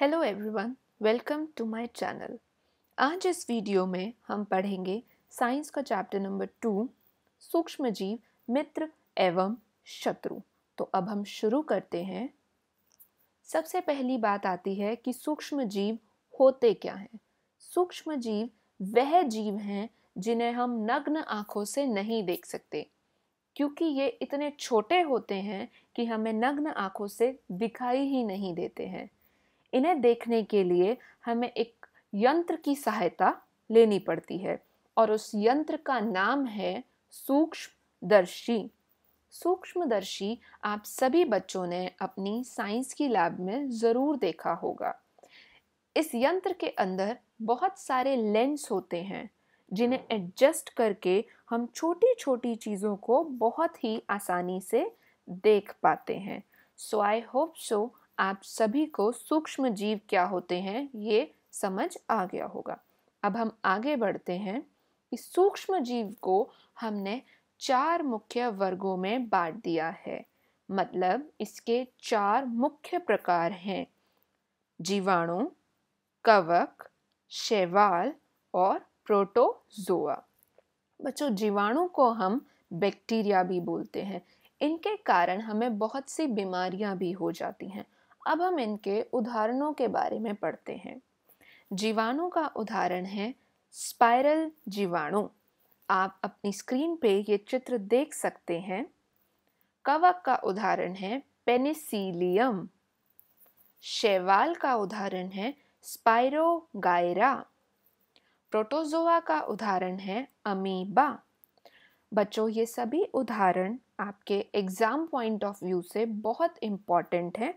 hello everyone welcome to my channel आज इस video में हम पढ़ेंगे साइंस का चैप्टर नंबर टू सूक्ष्म जीव मित्र एवं शत्रु तो अब हम शुरू करते हैं सबसे पहली बात आती है कि सूक्ष्म जीव होते क्या हैं सूक्ष्म जीव वह जीव हैं जिन्हें हम नग्न आँखों से नहीं देख सकते क्योंकि ये इतने छोटे होते हैं कि हमें नग्न आँखों से दिखाई ही नहीं देते हैं इन्हें देखने के लिए हमें एक यंत्र की सहायता लेनी पड़ती है और उस यंत्र का नाम है सूक्ष्मदर्शी सूक्ष्मदर्शी आप सभी बच्चों ने अपनी साइंस की लैब में ज़रूर देखा होगा इस यंत्र के अंदर बहुत सारे लेंस होते हैं जिन्हें एडजस्ट करके हम छोटी छोटी चीज़ों को बहुत ही आसानी से देख पाते हैं सो आई होप सो आप सभी को सूक्ष्म जीव क्या होते हैं ये समझ आ गया होगा अब हम आगे बढ़ते हैं कि सूक्ष्म जीव को हमने चार मुख्य वर्गों में बांट दिया है मतलब इसके चार मुख्य प्रकार हैं जीवाणु कवक शैवाल और प्रोटोजोआ बच्चों जीवाणु को हम बैक्टीरिया भी बोलते हैं इनके कारण हमें बहुत सी बीमारियां भी हो जाती हैं अब हम इनके उदाहरणों के बारे में पढ़ते हैं जीवाणु का उदाहरण है स्पाइरल जीवाणु आप अपनी स्क्रीन पे ये चित्र देख सकते हैं कवक का उदाहरण है पेनिसिलियम शैवाल का उदाहरण है स्पाइरोगायरा प्रोटोजोआ का उदाहरण है अमीबा बच्चों ये सभी उदाहरण आपके एग्ज़ाम पॉइंट ऑफ व्यू से बहुत इम्पॉर्टेंट हैं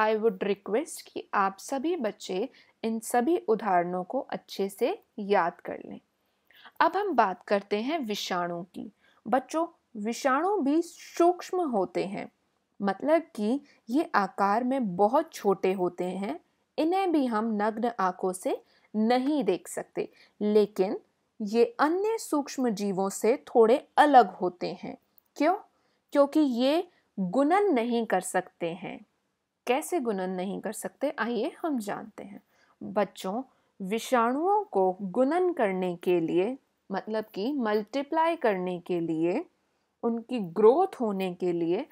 आई वुड रिक्वेस्ट कि आप सभी बच्चे इन सभी उदाहरणों को अच्छे से याद कर लें अब हम बात करते हैं विषाणु की बच्चों विषाणु भी सूक्ष्म होते हैं मतलब कि ये आकार में बहुत छोटे होते हैं इन्हें भी हम नग्न आंखों से नहीं देख सकते लेकिन ये अन्य सूक्ष्म जीवों से थोड़े अलग होते हैं क्यों क्योंकि ये गुणन नहीं कर सकते हैं कैसे गुणन नहीं कर सकते आइए हम जानते हैं बच्चों विषाणुओं को गुणन करने के लिए मतलब कि मल्टीप्लाई करने के लिए उनकी ग्रोथ होने के लिए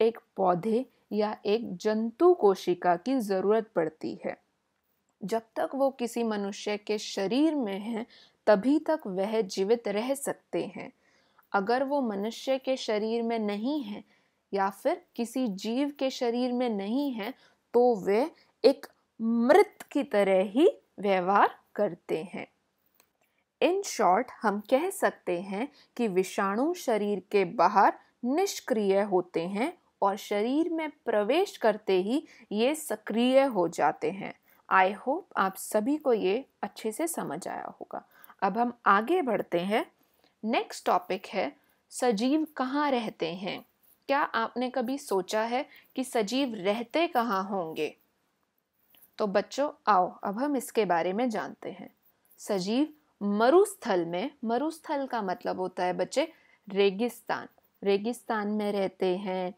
एक पौधे या एक जंतु कोशिका की ज़रूरत पड़ती है जब तक वो किसी मनुष्य के शरीर में हैं तभी तक वह जीवित रह सकते हैं अगर वो मनुष्य के शरीर में नहीं हैं या फिर किसी जीव के शरीर में नहीं है तो वे एक मृत की तरह ही व्यवहार करते हैं इन शॉर्ट हम कह सकते हैं कि विषाणु शरीर के बाहर निष्क्रिय होते हैं और शरीर में प्रवेश करते ही ये सक्रिय हो जाते हैं आई होप आप सभी को ये अच्छे से समझ आया होगा अब हम आगे बढ़ते हैं नेक्स्ट टॉपिक है सजीव कहाँ रहते हैं क्या आपने कभी सोचा है कि सजीव रहते कहाँ होंगे तो बच्चों आओ अब हम इसके बारे में जानते हैं सजीव मरुस्थल में मरुस्थल का मतलब होता है बच्चे रेगिस्तान रेगिस्तान में रहते हैं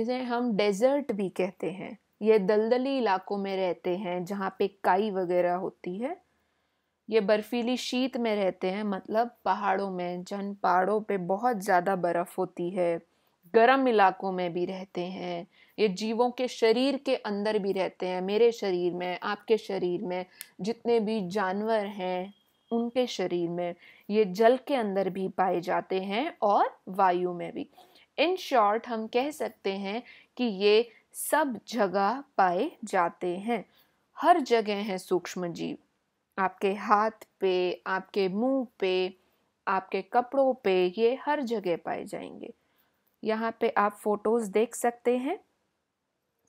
इसे हम डेजर्ट भी कहते हैं ये दलदली इलाकों में रहते हैं जहाँ पे काई वगैरह होती है ये बर्फीली शीत में रहते हैं मतलब पहाड़ों में जन पहाड़ों पे बहुत ज़्यादा बर्फ़ होती है गर्म इलाकों में भी रहते हैं ये जीवों के शरीर के अंदर भी रहते हैं मेरे शरीर में आपके शरीर में जितने भी जानवर हैं उनके शरीर में ये जल के अंदर भी पाए जाते हैं और वायु में भी इन शॉर्ट हम कह सकते हैं कि ये सब जगह पाए जाते हैं हर जगह हैं सूक्ष्म जीव आपके हाथ पे आपके मुंह पे आपके कपड़ों पे ये हर जगह पाए जाएंगे यहाँ पे आप फ़ोटोज़ देख सकते हैं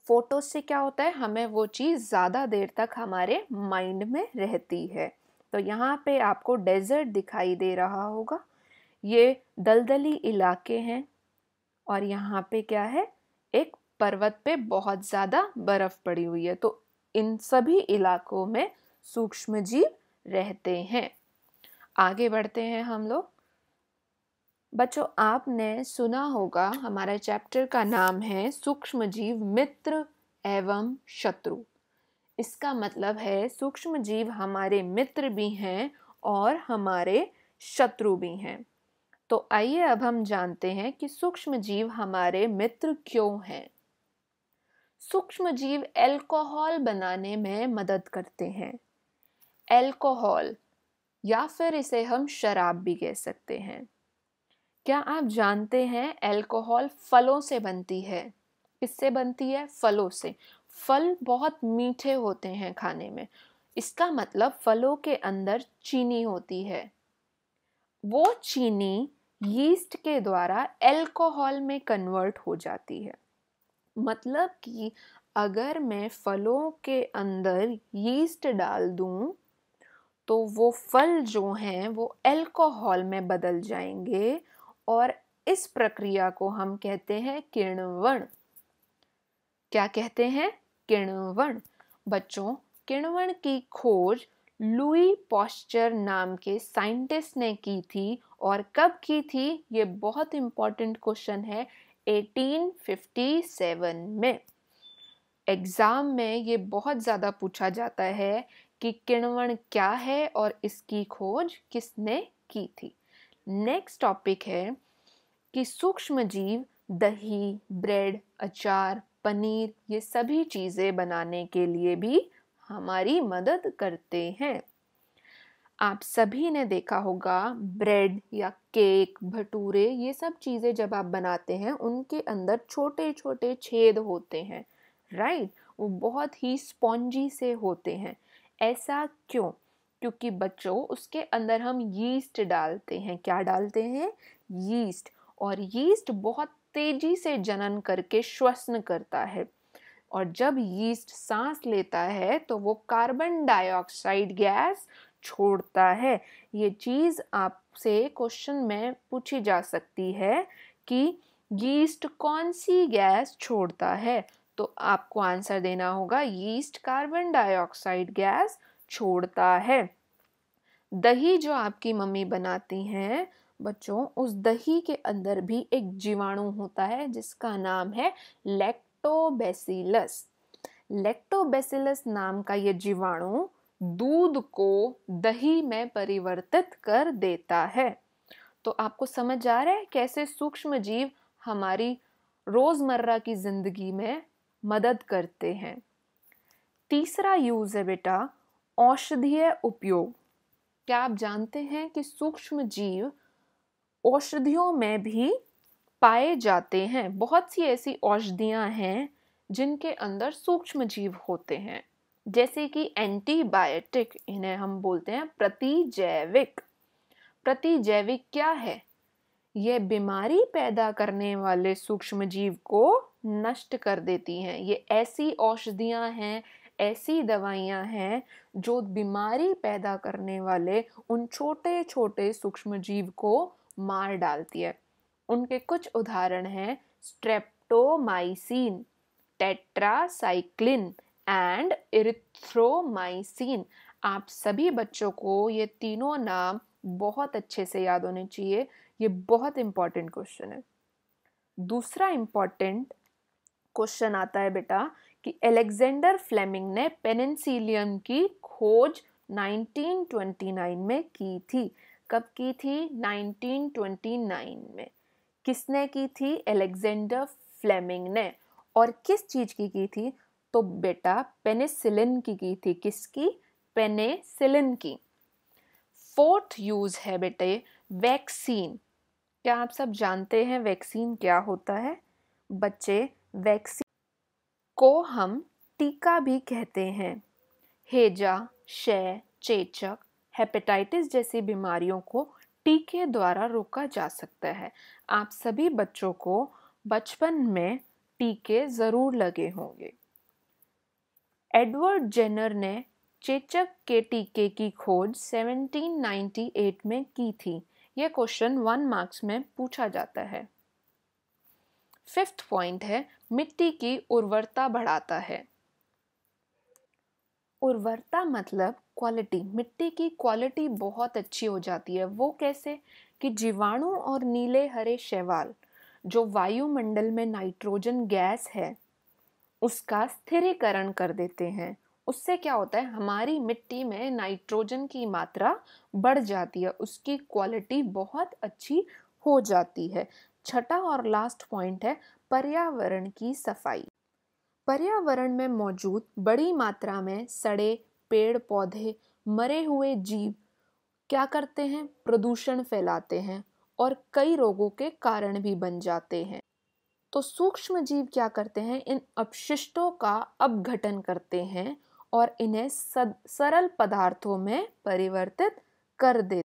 फ़ोटोज़ से क्या होता है हमें वो चीज़ ज़्यादा देर तक हमारे माइंड में रहती है तो यहाँ पे आपको डेजर्ट दिखाई दे रहा होगा ये दलदली इलाके हैं और यहाँ पे क्या है एक पर्वत पे बहुत ज़्यादा बर्फ़ पड़ी हुई है तो इन सभी इलाकों में सूक्ष्म जीव रहते हैं आगे बढ़ते हैं हम लोग बच्चों आपने सुना होगा हमारा चैप्टर का नाम है सूक्ष्म जीव मित्र एवं शत्रु इसका मतलब है सूक्ष्म जीव हमारे मित्र भी हैं और हमारे शत्रु भी हैं तो आइए अब हम जानते हैं कि सूक्ष्म जीव हमारे मित्र क्यों हैं सूक्ष्म जीव एल्कोहल बनाने में मदद करते हैं एल्कोहल या फिर इसे हम शराब भी कह सकते हैं क्या आप जानते हैं अल्कोहल फलों से बनती है किससे बनती है फलों से फल बहुत मीठे होते हैं खाने में इसका मतलब फलों के अंदर चीनी होती है वो चीनी यीस्ट के द्वारा अल्कोहल में कन्वर्ट हो जाती है मतलब कि अगर मैं फलों के अंदर यीस्ट डाल दूं तो वो फल जो हैं वो अल्कोहल में बदल जाएंगे और इस प्रक्रिया को हम कहते हैं किणवण क्या कहते हैं किणवण बच्चों किणवण की खोज लुई पॉस्चर नाम के साइंटिस्ट ने की थी और कब की थी ये बहुत इंपॉर्टेंट क्वेश्चन है 1857 में एग्ज़ाम में ये बहुत ज़्यादा पूछा जाता है कि किणवण क्या है और इसकी खोज किसने की थी नेक्स्ट टॉपिक है कि सूक्ष्म जीव दही ब्रेड अचार पनीर ये सभी चीज़ें बनाने के लिए भी हमारी मदद करते हैं आप सभी ने देखा होगा ब्रेड या केक भटूरे ये सब चीज़ें जब आप बनाते हैं उनके अंदर छोटे छोटे छेद होते हैं राइट वो बहुत ही स्पॉन्जी से होते हैं ऐसा क्यों क्योंकि बच्चों उसके अंदर हम यीस्ट डालते हैं क्या डालते हैं यीस्ट और यीस्ट बहुत तेजी से जनन करके श्वसन करता है और जब यीस्ट सांस लेता है तो वो कार्बन डाइऑक्साइड गैस छोड़ता है ये चीज़ आपसे क्वेश्चन में पूछी जा सकती है कि यीस्ट कौन सी गैस छोड़ता है तो आपको आंसर देना होगा यीस्ट कार्बन डाइऑक्साइड गैस छोड़ता है दही जो आपकी मम्मी बनाती हैं बच्चों उस दही के अंदर भी एक जीवाणु होता है जिसका नाम है लैक्टोबैसिलस लैक्टोबैसिलस नाम का ये जीवाणु दूध को दही में परिवर्तित कर देता है तो आपको समझ आ रहा है कैसे सूक्ष्म जीव हमारी रोज़मर्रा की ज़िंदगी में मदद करते हैं तीसरा यूज़ है बेटा औषधीय उपयोग क्या आप जानते हैं कि सूक्ष्म जीव औषधियों में भी पाए जाते हैं बहुत सी ऐसी औषधियाँ हैं जिनके अंदर सूक्ष्म जीव होते हैं जैसे कि एंटीबायोटिक इन्हें हम बोलते हैं प्रतिजैविक प्रतिजैविक क्या है ये बीमारी पैदा करने वाले सूक्ष्म जीव को नष्ट कर देती हैं ये ऐसी औषधियाँ हैं ऐसी दवाइयां हैं जो बीमारी पैदा करने वाले उन छोटे छोटे सूक्ष्म जीव को मार डालती है उनके कुछ उदाहरण हैं स्ट्रेप्टोमाइसिन टेट्रासाइक्लिन एंड इरिथ्रोमाइसिन आप सभी बच्चों को ये तीनों नाम बहुत अच्छे से याद होने चाहिए ये बहुत इंपॉर्टेंट क्वेश्चन है दूसरा इंपॉर्टेंट क्वेश्चन आता है बेटा कि एलेक्जेंडर फ्लेमिंग ने पेनिनसिलियम की खोज 1929 में की थी कब की थी 1929 में किसने की थी एलेक्जेंडर फ्लेमिंग ने और किस चीज़ की की थी तो बेटा पेनिसिलिन की की थी किसकी पेनिसिलिन की फोर्थ यूज़ है बेटे वैक्सीन क्या आप सब जानते हैं वैक्सीन क्या होता है बच्चे वैक्सीन को हम टीका भी कहते हैं हेजा शय चेचक हेपेटाइटिस जैसी बीमारियों को टीके द्वारा रोका जा सकता है आप सभी बच्चों को बचपन में टीके ज़रूर लगे होंगे एडवर्ड जेनर ने चेचक के टीके की खोज 1798 में की थी यह क्वेश्चन वन मार्क्स में पूछा जाता है फिफ्थ पॉइंट है मिट्टी की उर्वरता बढ़ाता है उर्वरता मतलब क्वालिटी मिट्टी की क्वालिटी बहुत अच्छी हो जाती है वो कैसे कि जीवाणु और नीले हरे शैवाल जो वायुमंडल में नाइट्रोजन गैस है उसका स्थिरीकरण कर देते हैं उससे क्या होता है हमारी मिट्टी में नाइट्रोजन की मात्रा बढ़ जाती है उसकी क्वालिटी बहुत अच्छी हो जाती है छठा और लास्ट पॉइंट है पर्यावरण की सफाई पर्यावरण में मौजूद बड़ी मात्रा में सड़े पेड़ पौधे मरे हुए जीव क्या करते हैं प्रदूषण फैलाते हैं और कई रोगों के कारण भी बन जाते हैं तो सूक्ष्म जीव क्या करते हैं इन अपशिष्टों का अपघटन करते हैं और इन्हें सरल पदार्थों में परिवर्तित कर देते